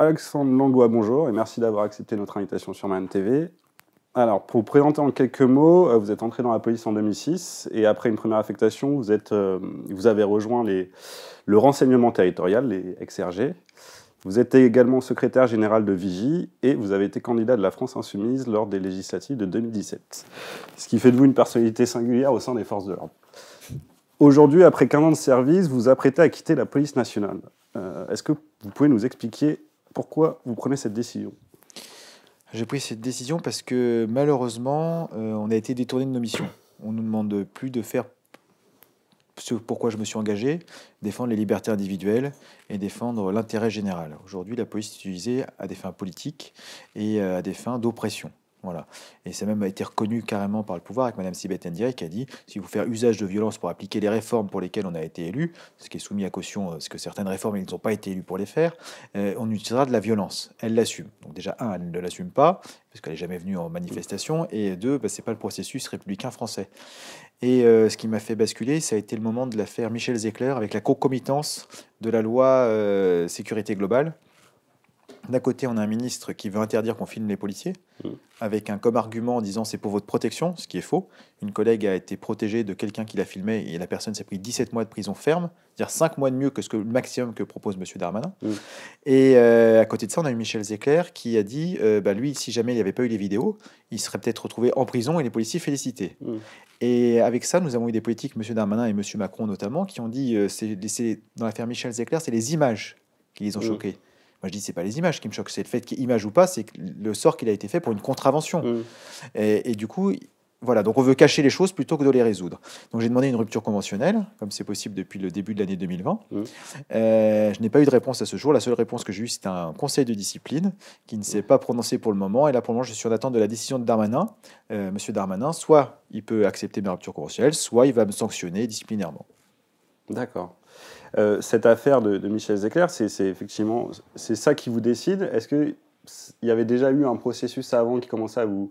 Alexandre Langlois, bonjour et merci d'avoir accepté notre invitation sur Man TV. Alors, pour vous présenter en quelques mots, euh, vous êtes entré dans la police en 2006 et après une première affectation, vous, êtes, euh, vous avez rejoint les, le renseignement territorial, les XRG. Vous êtes également secrétaire général de Vigie et vous avez été candidat de la France Insoumise lors des législatives de 2017, ce qui fait de vous une personnalité singulière au sein des forces de l'ordre. Aujourd'hui, après 15 ans de service, vous apprêtez à quitter la police nationale. Euh, est-ce que vous pouvez nous expliquer pourquoi vous prenez cette décision J'ai pris cette décision parce que malheureusement, euh, on a été détourné de nos missions. On nous demande plus de faire ce pourquoi je me suis engagé, défendre les libertés individuelles et défendre l'intérêt général. Aujourd'hui, la police est utilisée à des fins politiques et euh, à des fins d'oppression. Voilà. Et ça même été reconnu carrément par le pouvoir avec Mme Sibeth Ndiaye qui a dit si vous faites usage de violence pour appliquer les réformes pour lesquelles on a été élu, ce qui est soumis à caution, parce euh, que certaines réformes, ils n'ont pas été élus pour les faire, euh, on utilisera de la violence. Elle l'assume. Donc, déjà, un, elle ne l'assume pas, parce qu'elle n'est jamais venue en manifestation, et deux, bah, c'est pas le processus républicain français. Et euh, ce qui m'a fait basculer, ça a été le moment de l'affaire Michel Zecler avec la concomitance de la loi sécurité globale d'un côté, on a un ministre qui veut interdire qu'on filme les policiers, mm. avec un comme argument en disant c'est pour votre protection, ce qui est faux. Une collègue a été protégée de quelqu'un qui l'a filmé et la personne s'est pris 17 mois de prison ferme, c'est-à-dire 5 mois de mieux que ce que le maximum que propose M. Darmanin. Mm. Et euh, à côté de ça, on a eu Michel Zecler qui a dit euh, bah, lui, si jamais il n'y avait pas eu les vidéos, il serait peut-être retrouvé en prison et les policiers félicités. Mm. Et avec ça, nous avons eu des politiques, M. Darmanin et M. Macron notamment, qui ont dit euh, c'est dans l'affaire Michel Zecler, c'est les images qui les ont choqués. Moi, je dis, c'est pas les images qui me choquent, c'est le fait image ou pas, c'est le sort qu'il a été fait pour une contravention. Mm. Et, du coup, voilà, donc on veut cacher les choses plutôt que de les résoudre. Donc j'ai demandé une rupture conventionnelle, comme c'est possible depuis le début de l'année 2020. Mm. Euh, je n'ai pas eu de réponse à ce jour. La seule réponse que j'ai eue, c'est un conseil de discipline qui ne s'est mm. pas prononcé pour le moment. Et là, pour le moment, je suis en attente de la décision de Darmanin, euh, Monsieur Darmanin. Soit il peut accepter ma rupture conventionnelle, soit il va me sanctionner disciplinairement. D'accord. Euh, cette affaire de, Michel Zecler, c'est effectivement c'est ça qui vous décide. Est-ce qu'il y avait déjà eu un processus avant qui commençait à vous,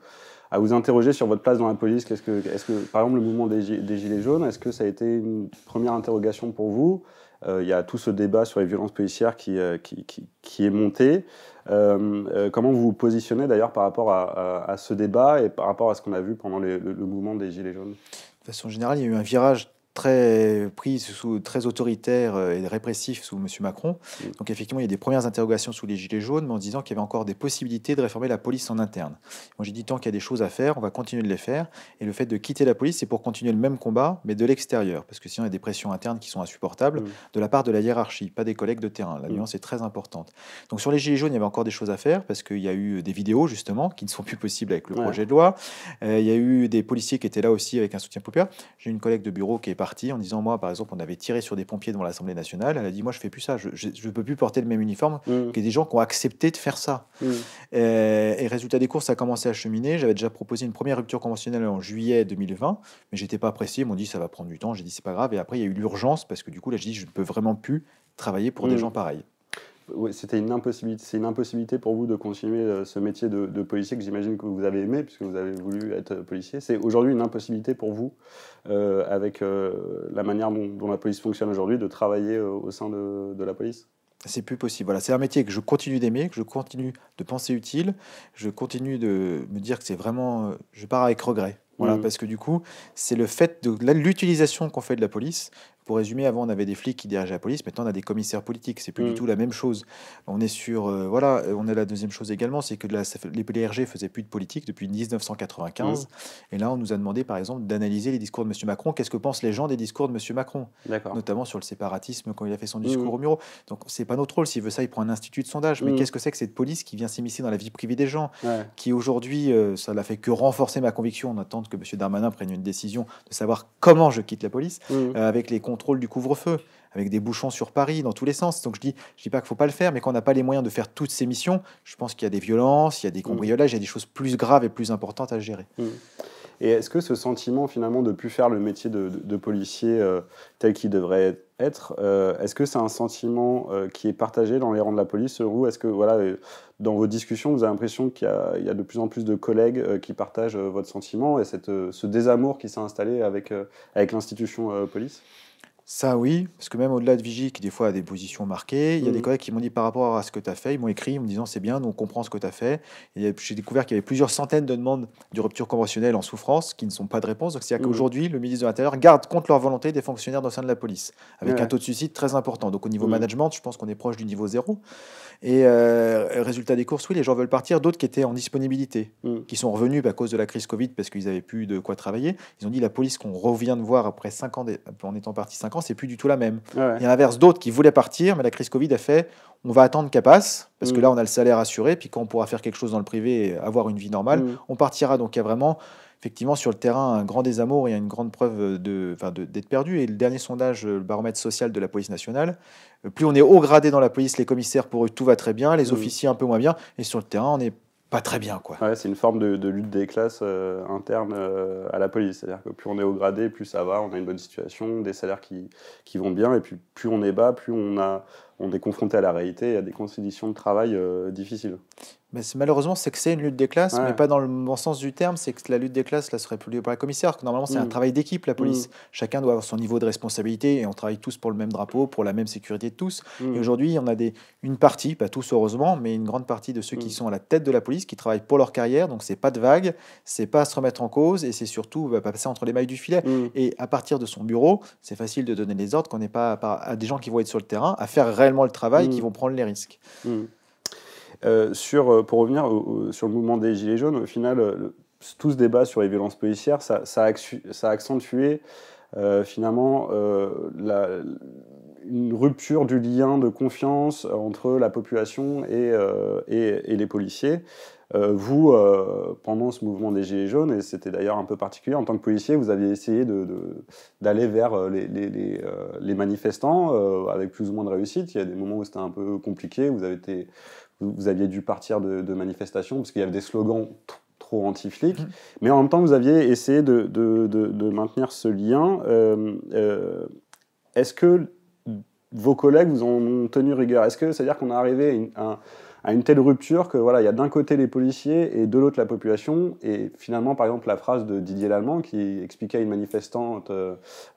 à vous interroger sur votre place dans la police quest ce que, est que, par exemple, le mouvement des, Gilets jaunes, est-ce que ça a été une première interrogation pour vous euh, il y a tout ce débat sur les violences policières qui, euh, qui, est monté. comment vous vous positionnez d'ailleurs par rapport à, ce débat et par rapport à ce qu'on a vu pendant le, le, mouvement des Gilets jaunes De façon générale, il y a eu un virage très pris, sous, très autoritaire euh, et répressif sous Monsieur Macron. Mm. Donc effectivement, il y a des premières interrogations sous les Gilets jaunes, mais en disant qu'il y avait encore des possibilités de réformer la police en interne. Moi, j'ai dit, tant qu'il y a des choses à faire, on va continuer de les faire. Et le fait de quitter la police, c'est pour continuer le même combat, mais de l'extérieur, parce que sinon, il y a des pressions internes qui sont insupportables mm. de la part de la hiérarchie, pas des collègues de terrain. La mm. nuance est très importante. Donc sur les Gilets jaunes, il y avait encore des choses à faire, parce qu'il y a eu des vidéos, justement, qui ne sont plus possibles avec le projet de loi. Euh, il y a eu des policiers qui étaient là aussi avec un soutien populaire. J'ai une collègue de bureau qui est partie en disant Moi, par exemple, on avait tiré sur des pompiers devant l'Assemblée nationale. Elle a dit Moi, je fais plus ça. Je ne peux plus porter le même uniforme mm. que des gens qui ont accepté de faire ça. Mm. Euh, et, résultat des courses, ça a commencé à cheminer. J'avais déjà proposé une première rupture conventionnelle en juillet 2020, mais j'étais pas apprécié. Ils m'ont dit Ça va prendre du temps. J'ai dit C'est pas grave. Et après, il y a eu l'urgence parce que du coup, là, je dis Je ne peux vraiment plus travailler pour des mm. gens pareils c'était une impossibilité, c'est une impossibilité pour vous de continuer euh, ce métier de, policier que j'imagine que vous avez aimé puisque vous avez voulu être euh, policier. C'est aujourd'hui une impossibilité pour vous euh, avec la manière dont, la police fonctionne aujourd'hui de travailler au sein de, la police. C'est plus possible. Voilà, c'est un métier que je continue d'aimer, que je continue de penser utile, je continue de me dire que c'est vraiment, je pars avec regret. Voilà, mmh. parce que du coup, c'est le fait de l'utilisation qu'on fait de la police pour résumer, avant on avait des flics qui dirigeaient la police, maintenant on a des commissaires politiques. C'est plus du mm. tout la même chose. On est sur euh, voilà, euh, on a la deuxième chose également, c'est que la, les PLRG faisaient plus de politique depuis 1995. Mm. Et là, on nous a demandé par exemple d'analyser les discours de M. Macron. Qu'est-ce que pensent les gens des discours de M. Macron Notamment sur le séparatisme quand il a fait son mm. discours au bureau. Donc c'est pas notre rôle. S'il veut ça, il prend un institut de sondage. Mais qu'est-ce que c'est que cette police qui vient s'immiscer dans la vie privée des gens, qui aujourd'hui, euh, ça l'a fait que renforcer ma conviction en attendant que monsieur Darmanin prenne une décision de savoir comment je quitte la police avec les contrôle du couvre-feu, avec des bouchons sur Paris dans tous les sens. Donc je dis, je dis pas qu'il faut pas le faire, mais quand on n'a pas les moyens de faire toutes ces missions, je pense qu'il y a des violences, il y a des mm. cambriolages, il y a des choses plus graves et plus importantes à gérer. Mm. Et est-ce que ce sentiment finalement de plus faire le métier de, policier euh, tel qu'il devrait être, euh, est-ce que c'est un sentiment euh, qui est partagé dans les rangs de la police ou est-ce que voilà, dans vos discussions, vous avez l'impression qu'il y, y, a de plus en plus de collègues qui partagent votre sentiment et cette, ce désamour qui s'est installé avec, avec l'institution police ça, oui, parce que même au-delà de Vigie, qui des fois a des positions marquées, il y a des mm. collègues qui m'ont dit par rapport à ce que tu as fait, ils m'ont écrit en me disant c'est bien, nous on comprend ce que tu as fait. J'ai découvert qu'il y avait plusieurs centaines de demandes de rupture conventionnelle en souffrance qui ne sont pas de réponse. Donc, c'est-à-dire mm. le ministre de l'Intérieur garde contre leur volonté des fonctionnaires dans sein de la police, avec un taux de suicide très important. Donc, au niveau mm. management, je pense qu'on est proche du niveau zéro. Et euh, résultat des courses, oui, les gens veulent partir. D'autres qui étaient en disponibilité, mm. qui sont revenus bah, à cause de la crise Covid parce qu'ils n'avaient plus de quoi travailler. Ils ont dit la police qu'on revient de voir après 5 ans, en étant parti 5 ans, c'est plus du tout la même. Il y Et à l'inverse, d'autres qui voulaient partir, mais la crise Covid a fait on va attendre qu'elle passe, parce que mm. là, on a le salaire assuré, puis quand on pourra faire quelque chose dans le privé avoir une vie normale, mm. on partira. Donc il y a vraiment effectivement, sur le terrain, un grand désamour et une grande preuve d'être de, d'être perdu. Et le dernier sondage, euh, le baromètre social de la police nationale, euh, plus on est haut gradé dans la police, les commissaires, pour eux, tout va très bien, les mm. officiers, un peu moins bien. Et sur le terrain, on n'est pas très bien. quoi. Ouais, c'est une forme de, lutte des classes euh, internes à la police. C'est-à-dire que plus on est haut gradé, plus ça va, on a une bonne situation, des salaires qui, vont bien, et puis plus on est bas, plus on, a, on est confronté à la réalité et à des conditions de travail difficiles. Mais malheureusement, c'est que c'est une lutte des classes, mais pas dans le bon sens du terme. C'est que la lutte des classes, là, serait publié par la commissaire. Que normalement, c'est un mm. travail d'équipe, la police. Mm. Chacun doit avoir son niveau de responsabilité et on travaille tous pour le même drapeau, pour la même sécurité de tous. Mm. Et aujourd'hui, on a une partie, pas tous heureusement, mais une grande partie de ceux qui sont à la tête de la police, qui travaillent pour leur carrière. Donc, c'est pas de vague, c'est pas se remettre en cause et c'est surtout bah, pas passer entre les mailles du filet. Et à partir de son bureau, c'est facile de donner des ordres qu'on n'est pas à, des gens qui vont être sur le terrain, à faire réellement le travail, qui vont prendre les risques. Euh, sur, euh, pour revenir sur le mouvement des Gilets jaunes, au final, euh, tout ce débat sur les violences policières, ça, ça, a, accentué finalement une rupture du lien de confiance entre la population et, les policiers. vous, pendant ce mouvement des Gilets jaunes, et c'était d'ailleurs un peu particulier, en tant que policier, vous aviez essayé d'aller vers les, les, les manifestants avec plus ou moins de réussite. Il y a des moments où c'était un peu compliqué, vous avez été vous, aviez dû partir de, manifestations parce qu'il y avait des slogans trop anti flics mm. Mais en même temps, vous aviez essayé de, maintenir ce lien. Euh, euh, est-ce que vos collègues vous ont tenu rigueur Est-ce que c'est-à-dire qu'on est arrivé à une, telle rupture que voilà, il y a d'un côté les policiers et de l'autre la population Et finalement, par exemple, la phrase de Didier Lallemand qui expliquait à une manifestante euh,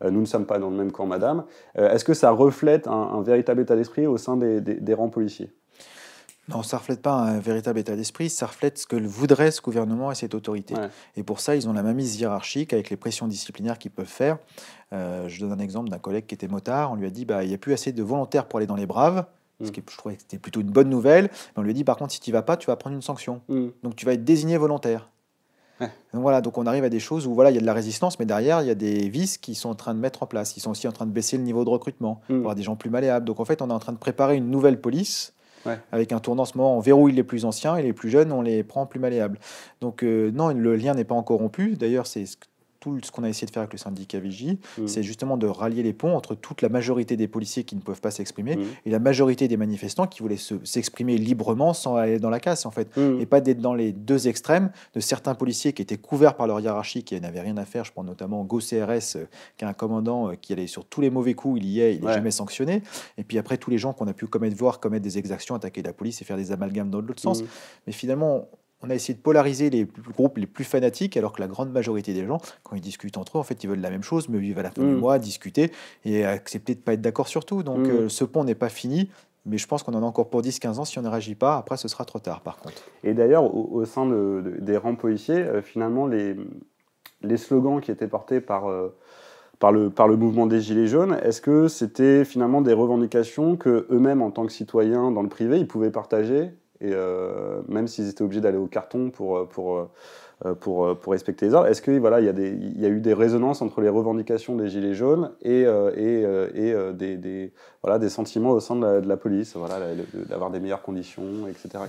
Nous ne sommes pas dans le même camp, madame. Est-ce que ça reflète un, véritable état d'esprit au sein des rangs policiers non, ça reflète pas un véritable état d'esprit, ça reflète ce que voudrait ce gouvernement et cette autorité. Et pour ça, ils ont la mise hiérarchique avec les pressions disciplinaires qu'ils peuvent faire. Euh, je donne un exemple d'un collègue qui était motard. On lui a dit, bah, il n'y a plus assez de volontaires pour aller dans les braves. Mm. Ce qui, je trouvais que c'était plutôt une bonne nouvelle. on lui a dit, par contre, si tu n'y vas pas, tu vas prendre une sanction. Mm. Donc tu vas être désigné volontaire. Donc voilà, donc on arrive à des choses où voilà, il y a de la résistance, mais derrière, il y a des vices qui sont en train de mettre en place. Ils sont aussi en train de baisser le niveau de recrutement, mm. avoir des gens plus malléables. Donc en fait, on est en train de préparer une nouvelle police avec un tournant en ce moment, on verrouille les plus anciens et les plus jeunes, on les prend plus malléables. Donc euh, non, le lien n'est pas encore rompu. D'ailleurs, c'est ce que tout ce qu'on a essayé de faire avec le syndicat Vigie, mmh. c'est justement de rallier les ponts entre toute la majorité des policiers qui ne peuvent pas s'exprimer mmh. et la majorité des manifestants qui voulaient s'exprimer librement sans aller dans la casse, en fait. Mmh. Et pas d'être dans les deux extrêmes de certains policiers qui étaient couverts par leur hiérarchie, qui n'avaient rien à faire. Je prends notamment Go CRS, euh, qui est un commandant euh, qui allait sur tous les mauvais coups, il y est, il n'est jamais sanctionné. Et puis après, tous les gens qu'on a pu commettre, voir commettre des exactions, attaquer la police et faire des amalgames dans l'autre sens. Mais finalement, on a essayé de polariser les groupes les plus fanatiques, alors que la grande majorité des gens, quand ils discutent entre eux, en fait, ils veulent la même chose, mais ils à la fin du mm. mois discuter et accepter de ne pas être d'accord sur tout. Donc, mm. euh, ce pont n'est pas fini. Mais je pense qu'on en a encore pour 10-15 ans. Si on ne réagit pas, après, ce sera trop tard, par contre. Et d'ailleurs, au, sein des rangs policiers, euh, finalement, les, slogans qui étaient portés euh, par, le, par le mouvement des Gilets jaunes, est-ce que c'était finalement des revendications que eux-mêmes, en tant que citoyens dans le privé, ils pouvaient partager et euh, même s'ils étaient obligés d'aller au carton pour, euh, pour, euh, pour, pour respecter les ordres, est-ce qu'il voilà, y, a y a eu des résonances entre les revendications des Gilets jaunes et, et, et des, voilà, des sentiments au sein de la, police, voilà, d'avoir des meilleures conditions, etc.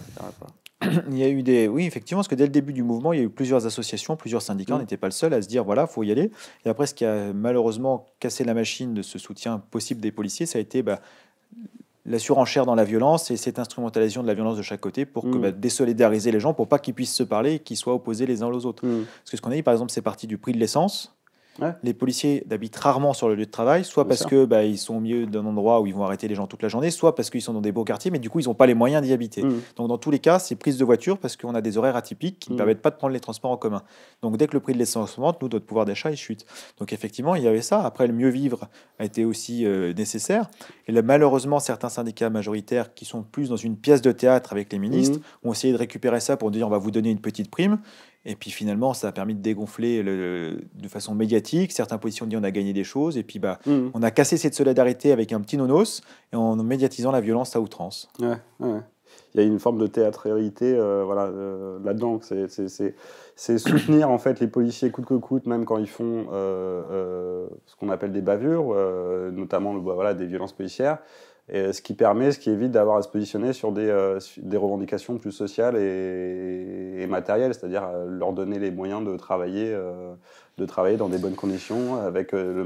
il y a eu des. Oui, effectivement, parce que dès le début du mouvement, il y a eu plusieurs associations, plusieurs syndicats. Mm. n'étaient pas le seul à se dire voilà, faut y aller. Et après, ce qui a malheureusement cassé la machine de ce soutien possible des policiers, ça a été bah, la surenchère dans la violence et cette instrumentalisation de la violence de chaque côté pour que, mm. bah, désolidariser les gens pour pas qu'ils puissent se parler et qu'ils soient opposés les uns aux autres. Mm. Parce que ce qu'on a dit, par exemple, c'est parti du prix de l'essence. Les policiers habitent rarement sur le lieu de travail, soit parce qu'ils que bah, ils sont au milieu d'un endroit où ils vont arrêter les gens toute la journée, soit parce qu'ils sont dans des beaux quartiers, mais du coup ils n'ont pas les moyens d'y habiter. Mmh. Donc dans tous les cas, c'est prise de voiture parce qu'on a des horaires atypiques qui ne mmh. permettent pas de prendre les transports en commun. Donc dès que le prix de l'essence monte, nous notre pouvoir d'achat il chute. Donc effectivement il y avait ça. Après le mieux vivre a été aussi euh, nécessaire. Et malheureusement certains syndicats majoritaires qui sont plus dans une pièce de théâtre avec les ministres mmh. ont essayé de récupérer ça pour dire on va vous donner une petite prime. Et puis finalement, ça a permis de dégonfler de façon médiatique. Certains positions dit « on a gagné des choses, et puis bah, mmh. on a cassé cette solidarité avec un petit nonos et en médiatisant la violence à outrance. Ouais, ouais. Il y a une forme de théâtralité euh, voilà, euh, là-dedans. C'est soutenir en fait les policiers coûte que coûte, même quand ils font euh, ce qu'on appelle des bavures, notamment bah, voilà, des violences policières. Euh, ce qui permet, ce qui évite d'avoir à se positionner sur des, euh, revendications plus sociales et, matérielles, c'est-à-dire euh, leur donner les moyens de travailler de travailler dans des bonnes conditions, avec euh, le,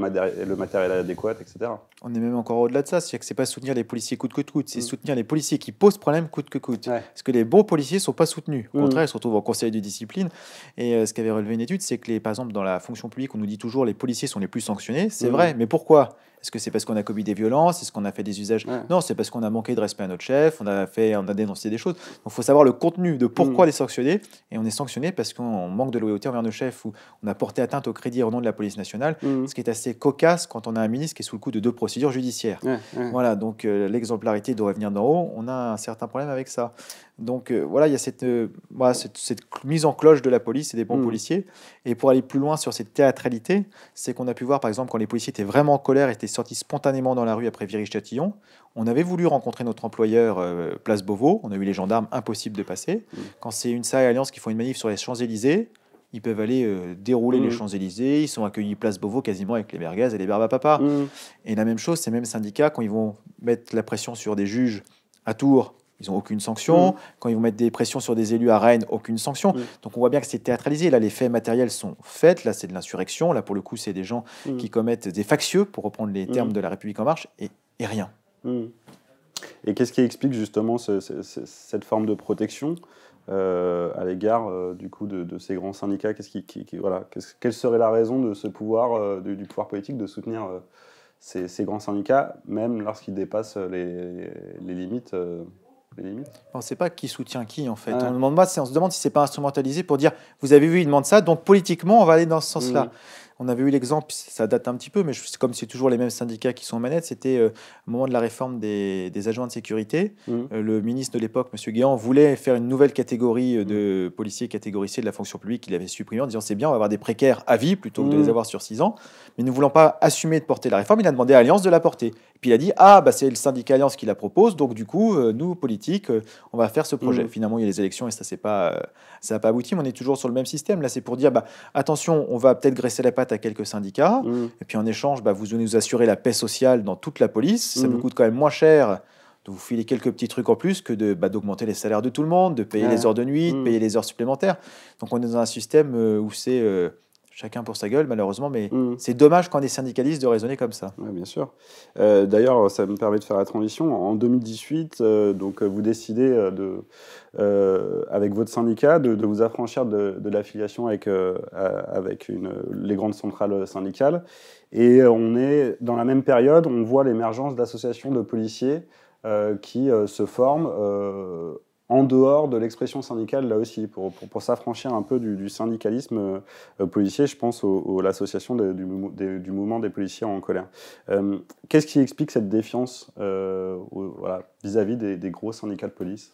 matériel adéquat, etc. On est même encore au-delà de ça, cest que c'est pas soutenir les policiers coûte que coûte, c'est mm. soutenir les policiers qui posent problème coûte que coûte. Parce que les bons policiers sont pas soutenus. Au mm. contraire, ils se retrouvent en conseil de discipline. Et euh, ce qu'avait relevé une étude, c'est que les, par exemple, dans la fonction publique, on nous dit toujours les policiers sont les plus sanctionnés. C'est mm. vrai, mais pourquoi est-ce que c'est parce qu'on a commis des violences Est-ce qu'on a fait des usages Non, c'est parce qu'on a manqué de respect à notre chef, on a, fait, on a dénoncé des choses. Donc il faut savoir le contenu de pourquoi les sanctionner. Et on est sanctionné parce qu'on manque de loyauté envers nos chefs ou on a porté atteinte au crédit au nom de la police nationale, mhm. ce qui est assez cocasse quand on a un ministre qui est sous le coup de deux procédures judiciaires. Voilà, donc euh, l'exemplarité doit venir d'en haut. On a un certain problème avec ça. Donc euh, voilà, il y a cette, euh, cette, mise en cloche de la police et des bons mhm. policiers. Et pour aller plus loin sur cette théâtralité, c'est qu'on a pu voir par exemple quand les policiers étaient vraiment en colère, et étaient sortis spontanément dans la rue après Viry-Châtillon. On avait voulu rencontrer notre employeur Place Beauvau, on a eu les gendarmes impossible de passer. Mhm. Quand c'est une salle Alliance qui font une manif sur les Champs-Élysées, ils peuvent aller euh, dérouler les mm. Champs-Élysées, ils sont accueillis place Beauvau quasiment avec les merguez et les barbes papa. Mm. Et la même chose, ces mêmes syndicats, quand ils vont mettre la pression sur des juges à Tours, ils n'ont aucune sanction. Mm. Quand ils vont mettre des pressions sur des élus à Rennes, aucune sanction. Donc on voit bien que c'est théâtralisé. Là, les faits matériels sont faits. Là, c'est de l'insurrection. Là, pour le coup, c'est des gens qui commettent des factieux, pour reprendre les termes de La République en marche, et, et rien. Et qu'est-ce qui explique justement cette forme de protection euh, à l'égard euh, du coup de, ces grands syndicats Qu'est-ce qui, voilà, quelle serait la raison de ce pouvoir euh, du, pouvoir politique de soutenir ces, grands syndicats, même lorsqu'ils dépassent les, limites on ne sait pas qui soutient qui en fait. On, on se demande si ce n'est pas instrumentalisé pour dire vous avez vu, il demande ça, donc politiquement on va aller dans ce sens-là. Mmh. On avait eu l'exemple, ça date un petit peu, mais comme c'est toujours les mêmes syndicats qui sont en manettes, c'était euh, au moment de la réforme des, agents de sécurité. Mmh. Euh, le ministre de l'époque, M. Guéant, voulait faire une nouvelle catégorie euh, de mmh. policiers catégorisés de la fonction publique. qu'il avait supprimé en disant c'est bien, on va avoir des précaires à vie plutôt que de les mmh. avoir sur six ans. Mais ne voulant pas assumer de porter la réforme, il a demandé à Alliance de la porter. Puis il a dit Ah, bah, c'est le syndicat Alliance qui la propose, donc du coup, euh, nous, politiques, euh, on va faire ce projet. Mm. Finalement, il y a les élections et ça n'a pas, euh, pas abouti, mais on est toujours sur le même système. Là, c'est pour dire bah, Attention, on va peut-être graisser la patte à quelques syndicats, mm. et puis en échange, vous bah, vous nous assurer la paix sociale dans toute la police. Ça nous mm. coûte quand même moins cher de vous filer quelques petits trucs en plus que de bah, d'augmenter les salaires de tout le monde, de payer les heures de nuit, de payer les heures supplémentaires. Donc on est dans un système où c'est chacun pour sa gueule, malheureusement, mais mm. c'est dommage quand on est syndicaliste de raisonner comme ça. Oui, bien sûr. Euh, d'ailleurs, ça me permet de faire la transition. En 2018, euh, donc, euh, vous décidez, de, avec votre syndicat, de, vous affranchir de, l'affiliation avec, avec une, les grandes centrales syndicales. Et on est dans la même période, on voit l'émergence d'associations de policiers qui se forment en dehors de l'expression syndicale là aussi, pour, pour, s'affranchir un peu du, syndicalisme euh, euh, policier. Je pense à l'association du, du, mouvement des policiers en colère. Euh, qu'est-ce qui explique cette défiance vis-à-vis des, gros syndicats de police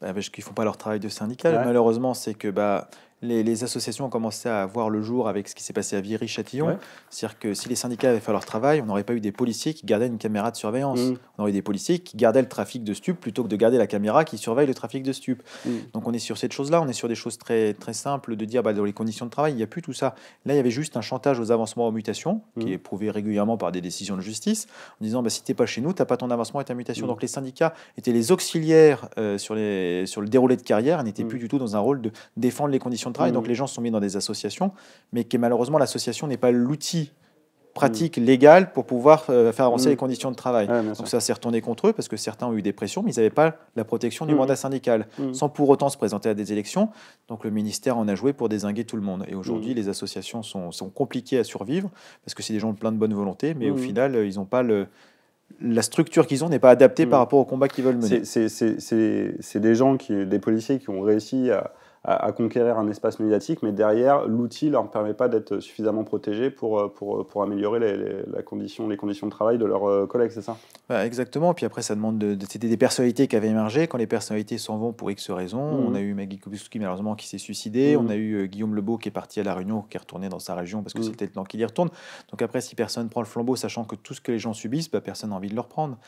bah, Parce qu'ils ne font pas leur travail de syndical. Malheureusement, c'est que bah, les, associations ont commencé à voir le jour avec ce qui s'est passé à Viry-Châtillon. C'est-à-dire que si les syndicats avaient fait leur travail, on n'aurait pas eu des policiers qui gardaient une caméra de surveillance. Mm. On aurait eu des policiers qui gardaient le trafic de stupes plutôt que de garder la caméra qui surveille le trafic de stupes. Mm. Donc on est sur cette chose-là, on est sur des choses très, très simples de dire bah, dans les conditions de travail, il n'y a plus tout ça. Là, il y avait juste un chantage aux avancements aux mutations, qui mm. est prouvé régulièrement par des décisions de justice, en disant bah, si n'es pas chez nous, tu n'as pas ton avancement et ta mutation. Donc les syndicats étaient les auxiliaires euh, sur, le déroulé de carrière, n'étaient plus du tout dans un rôle de défendre les conditions de donc mm. les gens sont mis dans des associations, mais que malheureusement l'association n'est pas l'outil pratique mm. légal pour pouvoir euh, faire avancer mm. les conditions de travail. Donc ça s'est retourné contre eux parce que certains ont eu des pressions, mais ils n'avaient pas la protection du mandat syndical, sans pour autant se présenter à des élections. Donc le ministère en a joué pour désinguer tout le monde. Et aujourd'hui, les associations sont, compliquées à survivre parce que c'est des gens plein de bonne volonté, mais au final, euh, ils n'ont pas le... La structure qu'ils ont n'est pas adaptée par rapport au combat qu'ils veulent mener. C'est des gens, qui, des policiers qui ont réussi à, à, conquérir un espace médiatique, mais derrière, l'outil ne leur permet pas d'être suffisamment protégés pour, euh, pour, euh, pour améliorer les, la condition, les conditions de travail de leurs euh, collègues, c'est ça bah, Exactement, puis après, ça demande de, c'était des personnalités qui avaient émergé. Quand les personnalités s'en vont pour X raisons, mhm. on a eu Maggie Kubiski, malheureusement qui s'est suicidée, mhm. on a eu Guillaume Lebeau qui est parti à La Réunion, qui est retourné dans sa région parce que mhm. c'était le temps qu'il y retourne. Donc après, si personne prend le flambeau, sachant que tout ce que les gens subissent, bah, personne n'a envie de le reprendre.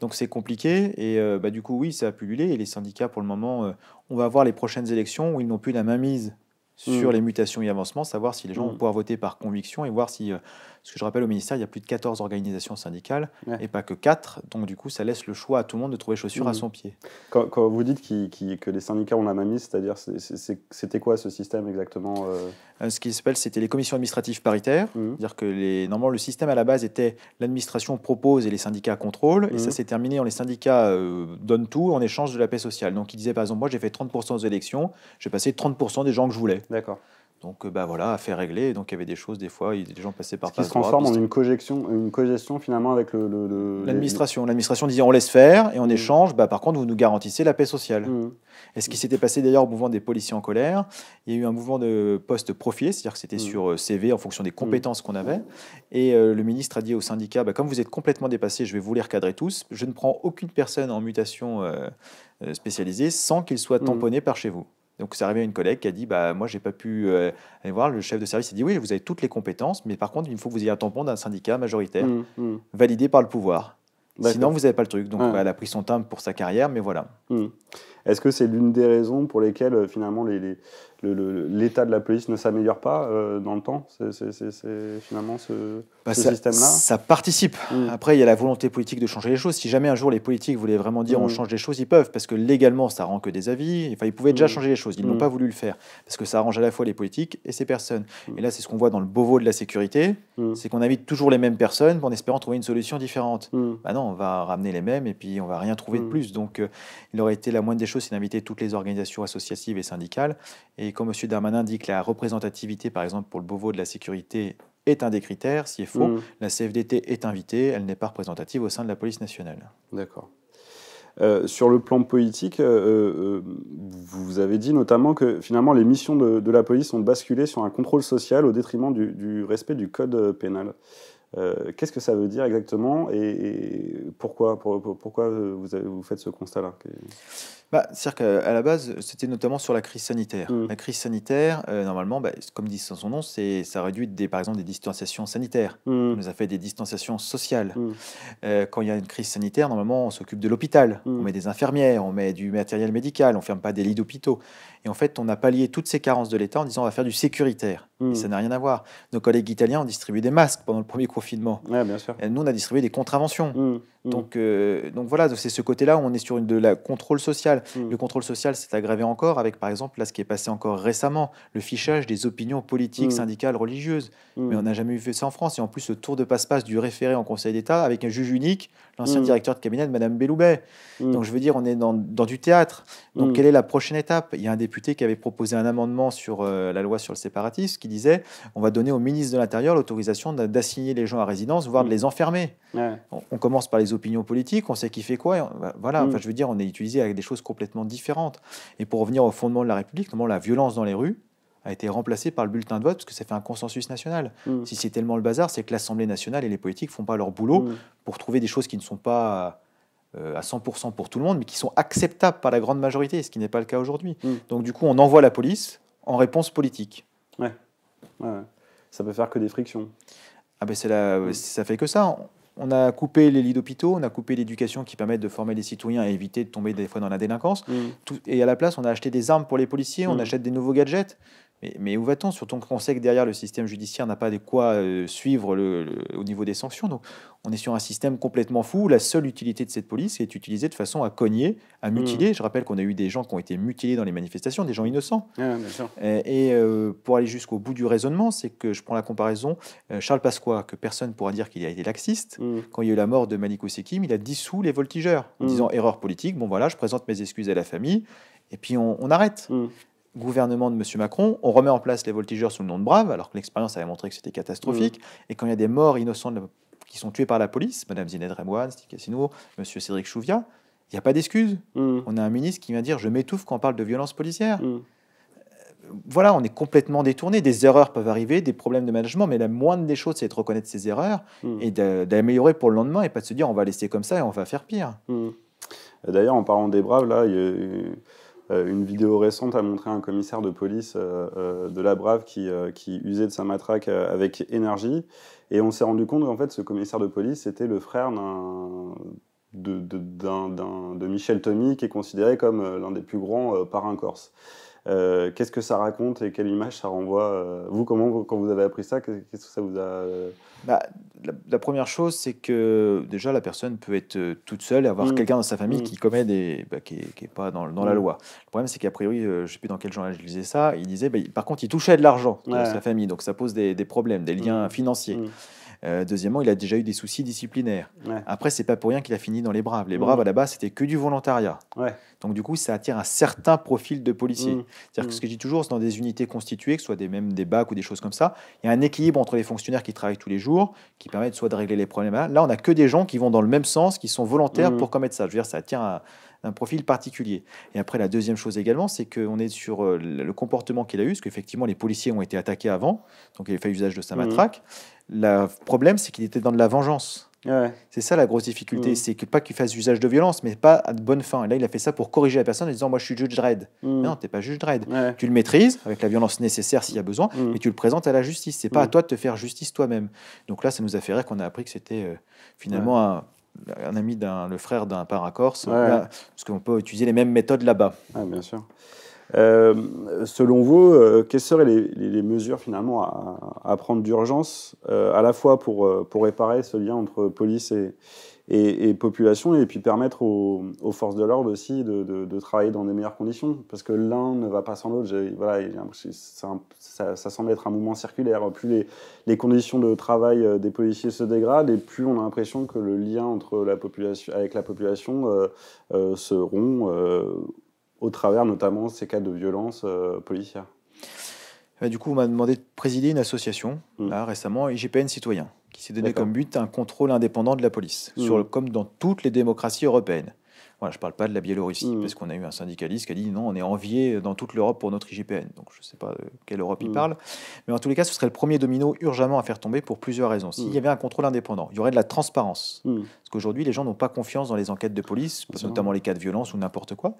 Donc c'est compliqué, et bah, du coup, oui, ça a pullulé, et les syndicats, pour le moment, on va voir les prochaines élections où ils n'ont plus la mainmise sur hmm. les mutations et avancements, savoir si les gens vont hmm. pouvoir voter par conviction et voir si euh, parce que je rappelle au ministère, il y a plus de 14 organisations syndicales et pas que 4. Donc du coup, ça laisse le choix à tout le monde de trouver chaussure à mhm. son pied. Quand, vous dites que les syndicats ont la main c'est-à-dire c'était quoi ce système exactement euh euh, Ce qui s'appelle, c'était les commissions administratives paritaires. Mhm. C'est-à-dire que les, normalement, le système à la base était l'administration propose et les syndicats contrôlent. Et ça mhm. s'est terminé en les syndicats euh, donnent tout en échange de la paix sociale. Donc ils disaient par exemple, moi j'ai fait 30% des élections, j'ai passé 30% des gens que je voulais. D'accord. Donc euh, bah voilà, affaire réglée. Donc il y avait des choses, des fois, des gens passaient par. Ce qui se transforme en une cogestion, une cogestion finalement avec le. L'administration. L'administration disait on laisse faire et on mm. échange. Bah, par contre, vous nous garantissez la paix sociale. est mm. Et ce qui s'était passé d'ailleurs au mouvement des policiers en colère, il y a eu un mouvement de postes profilés, c'est-à-dire que c'était mm. sur euh, CV en fonction des compétences qu'on avait. Et euh, le ministre a dit au syndicat bah, comme vous êtes complètement dépassés, je vais vous les recadrer tous. Je ne prends aucune personne en mutation spécialisée sans qu'il soit tamponné par chez vous. Donc ça arrivé à une collègue qui a dit bah moi j'ai pas pu euh, aller voir le chef de service a dit oui vous avez toutes les compétences mais par contre il faut que vous ayez un tampon d'un syndicat majoritaire mmh, mmh. validé par le pouvoir. Sinon vous n'avez pas le truc. Donc ah. elle a pris son timbre pour sa carrière mais voilà. Mmh. Est-ce que c'est l'une des raisons pour lesquelles euh, finalement les, l'état de la police ne s'améliore pas euh, dans le temps C'est finalement ce, bah, système-là Ça participe. Mm. Après, il y a la volonté politique de changer les choses. Si jamais un jour les politiques voulaient vraiment dire on mm. change les choses, ils peuvent, parce que légalement, ça rend que des avis. Enfin, ils pouvaient déjà mm. changer les choses. Ils n'ont pas voulu le faire, parce que ça arrange à la fois les politiques et ces personnes. Et là, c'est ce qu'on voit dans le Beauvau de la sécurité, c'est qu'on invite toujours les mêmes personnes en espérant trouver une solution différente. Bah non, on va ramener les mêmes et puis on va rien trouver de plus. Donc, euh, il aurait été la moindre des choses c'est d'inviter toutes les organisations associatives et syndicales. Et quand M. Darmanin dit que la représentativité, par exemple, pour le Beauvau de la sécurité est un des critères, si est faux, mm. la CFDT est invitée, elle n'est pas représentative au sein de la police nationale. D'accord. Euh, sur le plan politique, euh, euh, vous avez dit notamment que finalement les missions de, la police ont basculé sur un contrôle social au détriment du, respect du code pénal. Qu'est-ce que ça veut dire exactement et, pourquoi, pourquoi vous, avez, vous, faites ce constat-là bah, C'est-à-dire qu'à la base, c'était notamment sur la crise sanitaire. Mm. La crise sanitaire, euh, normalement, bah, comme dit son nom, ça réduit des, par exemple des distanciations sanitaires. Ça mm. a fait des distanciations sociales. Mm. Euh, quand il y a une crise sanitaire, normalement, on s'occupe de l'hôpital. On met des infirmières, on met du matériel médical, on ferme pas des lits d'hôpitaux. Et en fait, on a pallié toutes ces carences de l'État en disant on va faire du sécuritaire. Et hmm. ça n'a rien à voir. Nos collègues italiens ont distribué des masques pendant le premier confinement. Et nous, on a distribué des contraventions. Hmm, hmm. Donc, euh, donc voilà, c'est ce côté-là où on est sur une, de la contrôle social. Le contrôle social s'est aggravé encore avec, par exemple, là, ce qui est passé encore récemment, le fichage des opinions politiques, syndicales, religieuses. Mais on n'a jamais vu ça en France. Et en plus, le tour de passe-passe du référé en Conseil d'État avec un juge unique, l'ancien directeur de cabinet de Mme Belloubet. Donc je veux dire, on est dans, du théâtre. Donc quelle est la prochaine étape Il y a un député qui avait proposé un amendement sur euh, la loi sur le séparatisme disait on va donner au ministre de l'Intérieur l'autorisation d'assigner les gens à résidence, voire de les enfermer. On, commence par les opinions politiques, on sait qui fait quoi. on, bah, voilà, mm. je veux dire, on est utilisé avec des choses complètement différentes. Et pour revenir au fondement de la République, comment la violence dans les rues a été remplacée par le bulletin de vote parce que ça fait un consensus national. Mm. Si c'est tellement le bazar, c'est que l'Assemblée nationale et les politiques font pas leur boulot mm. pour trouver des choses qui ne sont pas euh, à 100% pour tout le monde, mais qui sont acceptables par la grande majorité, ce qui n'est pas le cas aujourd'hui. Donc du coup, on envoie la police en réponse politique. Ouais. Ça peut faire que des frictions. Ah ben ça fait que ça. On a coupé les lits d'hôpitaux, on a coupé l'éducation qui permet de former les citoyens et éviter de tomber des fois dans la délinquance. Mm. et à la place, on a acheté des armes pour les policiers, on mm. achète des nouveaux gadgets. Mais, où va-t-on Surtout qu'on sait que derrière le système judiciaire n'a pas de quoi euh, suivre au niveau des sanctions. Donc on est sur un système complètement fou la seule utilité de cette police est utilisée de façon à cogner, à mhm. mutiler. Je rappelle qu'on a eu des gens qui ont été mutilés dans les manifestations, des gens innocents. Ah, euh, et, euh, pour aller jusqu'au bout du raisonnement, c'est que je prends la comparaison, Charles Pasqua, que personne pourra dire qu'il a été laxiste, mhm. quand il y a eu la mort de Malik Sekim, il a dissous les voltigeurs en mhm. disant erreur politique, bon voilà, je présente mes excuses à la famille et puis on, arrête gouvernement de M. Macron, on remet en place les voltigeurs sous le nom de Braves, alors que l'expérience avait montré que c'était catastrophique. Mm. Et quand il y a des morts innocents qui sont tués par la police, Mme Zined Rémoine, Stig M. Cédric Chouviat, il n'y a pas d'excuse. Mm. On a un ministre qui vient dire Je m'étouffe quand on parle de violence policière. Mm. Euh, voilà, on est complètement détourné. Des erreurs peuvent arriver, des problèmes de management, mais la moindre des choses, c'est de reconnaître ces erreurs et d'améliorer pour le lendemain et pas de se dire On va laisser comme ça et on va faire pire. D'ailleurs, en parlant des Braves, là, il y a euh, une vidéo récente a montré un commissaire de police euh, euh, de la Brave qui, usait de sa matraque avec énergie. Et on s'est rendu compte qu'en fait, ce commissaire de police, était le frère de, Michel Tommy, qui est considéré comme l'un des plus grands parrains corse. Euh, qu'est-ce que ça raconte et quelle image ça renvoie euh, Vous, comment, quand vous avez appris ça, qu'est-ce que ça vous a... Euh bah, la, première chose, c'est que déjà, la personne peut être toute seule et avoir mmh. quelqu'un dans sa famille qui mmh. commet des... Bah, qui n'est pas dans, la mmh. loi. Le problème, c'est qu'a priori, je ne sais plus dans quel journal je lisais ça, il disait, bah, par contre, il touchait de l'argent de sa famille, donc ça pose des problèmes, des liens financiers. Euh, deuxièmement, il a déjà eu des soucis disciplinaires. Après, c'est pas pour rien qu'il a fini dans les Braves. Les mm. Braves, à la base, c'était que du volontariat. Donc, du coup, ça attire un certain profil de policier. Mm. C'est-à-dire que mm. ce que je dis toujours, c'est dans des unités constituées, que ce soit des, mêmes des bacs ou des choses comme ça, il y a un équilibre entre les fonctionnaires qui travaillent tous les jours, qui permettent soit de régler les problèmes. Là, on n'a que des gens qui vont dans le même sens, qui sont volontaires pour commettre ça. Je veux dire, ça attire un un profil particulier. Et après, la deuxième chose également, c'est qu'on est sur euh, le comportement qu'il a eu, parce qu'effectivement, les policiers ont été attaqués avant, donc il a fait usage de sa mmh. matraque. Le problème, c'est qu'il était dans de la vengeance. C'est ça la grosse difficulté, mmh. c'est que pas qu'il fasse usage de violence, mais pas à de bonne fin. Et là, il a fait ça pour corriger la personne en disant Moi, je suis juge dread mmh. ». Non, t'es pas juge dread. Tu le maîtrises avec la violence nécessaire s'il y a besoin, et tu le présentes à la justice. C'est pas à toi de te faire justice toi-même. Donc là, ça nous a fait rire qu'on a appris que c'était euh, finalement un un ami, le frère d'un paracorse, parce qu'on peut utiliser les mêmes méthodes là-bas. bien sûr. Euh, selon vous, euh, quelles seraient les, mesures finalement à, prendre d'urgence, euh, à la fois pour, pour réparer ce lien entre police et, et, population, et puis permettre aux, forces de l'ordre aussi de, travailler dans des meilleures conditions, parce que l'un ne va pas sans l'autre. Voilà, ça, semble être un mouvement circulaire. Plus les, les, conditions de travail des policiers se dégradent, et plus on a l'impression que le lien entre la population, avec la population se rompt au travers notamment ces cas de violence euh, policière. Bah, du coup, on m'a demandé de présider une association, mm. là récemment, IGPN Citoyen, qui s'est donné comme but un contrôle indépendant de la police, mm. sur comme dans toutes les démocraties européennes. Voilà, je ne parle pas de la Biélorussie, mm. parce qu'on a eu un syndicaliste qui a dit non, on est envié dans toute l'Europe pour notre IGPN. Donc je ne sais pas de quelle Europe il parle. Mais en tous les cas, ce serait le premier domino urgemment à faire tomber pour plusieurs raisons. S'il y avait un contrôle indépendant, il y aurait de la transparence. Parce qu'aujourd'hui, les gens n'ont pas confiance dans les enquêtes de police, notamment les cas de violence ou n'importe quoi.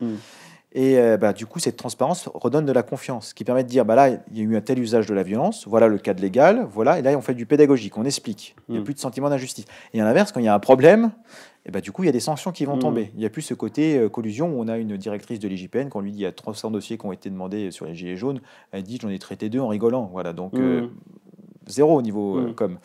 Et euh, bah, du coup, cette transparence redonne de la confiance, qui permet de dire, bah, là, il y a eu un tel usage de la violence, voilà le cadre légal, voilà, et là, on fait du pédagogique, on explique. Il n'y a mm. plus de sentiment d'injustice. Et à l'inverse, quand il y a un problème, et eh bah, du coup, il y a des sanctions qui vont mm. tomber. Il n'y a plus ce côté euh, collusion où on a une directrice de l'IGPN, quand lui dit, il y a 300 dossiers qui ont été demandés euh, sur les Gilets jaunes, elle dit, j'en ai traité deux en rigolant. Voilà, donc... Mm. zéro au niveau comme.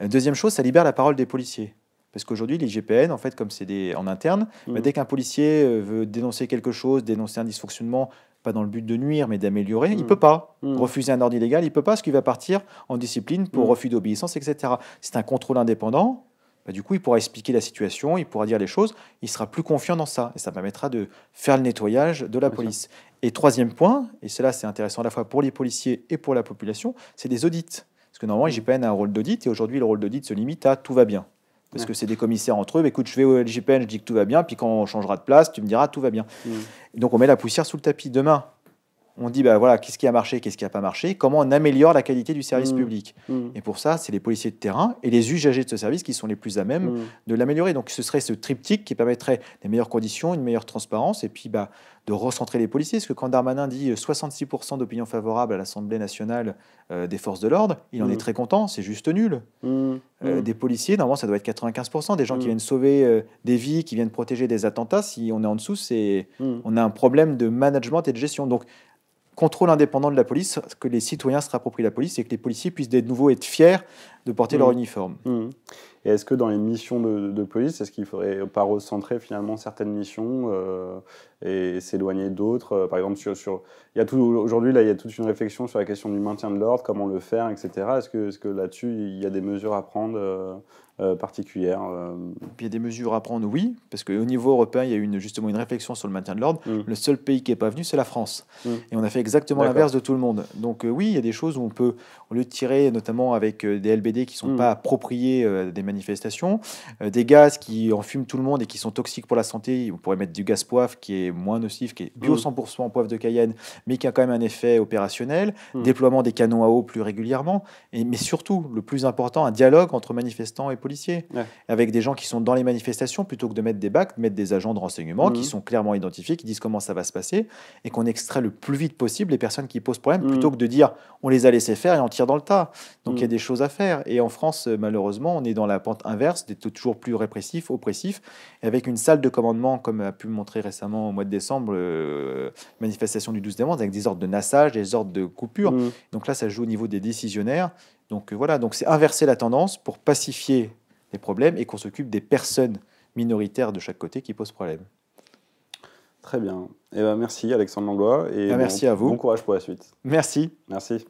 Deuxième chose, ça libère la parole des policiers. Parce qu'aujourd'hui, les GPN, en fait, comme c'est en interne, bah, mhm. dès qu'un policier euh, veut dénoncer quelque chose, dénoncer un dysfonctionnement, pas dans le but de nuire, mais d'améliorer, il ne mhm. peut pas. Mhm. Refuser un ordre illégal, il ne peut pas, parce qu'il va partir en discipline pour refus d'obéissance, etc. C'est un contrôle indépendant. Bah, du coup, il pourra expliquer la situation, il pourra dire les choses, il sera plus confiant dans ça. Et ça permettra de faire le nettoyage de la police. Et troisième point, et cela c'est intéressant à la fois pour les policiers et pour la population, c'est des audits. Parce que normalement, GPN a un rôle d'audit, et aujourd'hui, le rôle d'audit se limite à tout va bien. Parce que c'est des commissaires entre eux. Mais écoute, je vais au LGPN, je dis que tout va bien. Puis quand on changera de place, tu me diras tout va bien. Mm. Donc on met la poussière sous le tapis. Demain, on dit bah voilà, qu'est-ce qui a marché, qu'est-ce qui n'a pas marché, comment on améliore la qualité du service mm. public. Mm. Et pour ça, c'est les policiers de terrain et les usagers de ce service qui sont les plus à même de l'améliorer. Donc ce serait ce triptyque qui permettrait des meilleures conditions, une meilleure transparence et puis bah, de recentrer les policiers, parce que quand Darmanin dit 66% euh, d'opinion favorable à l'Assemblée nationale euh, des forces de l'ordre, il en est mm. très content, c'est juste nul. Mm. Euh, mm. des policiers, normalement, ça doit être 95%, des gens qui viennent sauver des vies, qui viennent protéger des attentats, si on est en dessous, c'est on a un problème de management et de gestion. Donc, contrôle indépendant de la police, que les citoyens se de la police et que les policiers puissent de nouveau être fiers de porter leur uniforme. Et est-ce que dans les missions de, police, est-ce qu'il ne faudrait pas recentrer finalement certaines missions euh, et s'éloigner d'autres euh, Par exemple, sur, sur... Il y aujourd'hui, il y a toute une réflexion sur la question du maintien de l'ordre, comment le faire, etc. Est-ce que, là-dessus, il y a des mesures à prendre euh, particulières Il y a des mesures à prendre, oui, parce qu'au niveau européen, il y a eu une, justement une réflexion sur le maintien de l'ordre. Mmh. Le seul pays qui n'est pas venu, c'est la France. Mmh. Et on a fait exactement l'inverse de tout le monde. Donc oui, il y a des choses où on peut, au lieu tirer notamment avec des LBD qui ne sont mmh. pas appropriés des manifestations, euh, des gaz qui enfument tout le monde et qui sont toxiques pour la santé. On pourrait mettre du gaz poivre qui est moins nocif, qui est bio 100% mm. en poivre de Cayenne, mais qui a quand même un effet opérationnel. Mm. Déploiement des canons à eau plus régulièrement, et, mais surtout, le plus important, un dialogue entre manifestants et policiers, avec des gens qui sont dans les manifestations plutôt que de mettre des bacs, mettre des agents de renseignement qui mm. sont clairement identifiés, qui disent comment ça va se passer, et qu'on extrait le plus vite possible les personnes qui posent problème, plutôt que de dire on les a laissés faire et on tire dans le tas. Donc il y a des choses à faire. Et en France, euh, malheureusement, on est dans la pente inverse, des toujours plus répressif, oppressif, avec une salle de commandement, comme a pu montrer récemment au mois de décembre, euh, manifestation du 12 décembre, avec des ordres de nassage, des ordres de coupure. Mmh. Donc là, ça joue au niveau des décisionnaires. Donc euh, voilà, donc c'est inverser la tendance pour pacifier les problèmes et qu'on s'occupe des personnes minoritaires de chaque côté qui posent problème. Très bien. Et eh ben, merci Alexandre Langlois et ben, merci à vous. Bon courage pour la suite. Merci. Merci.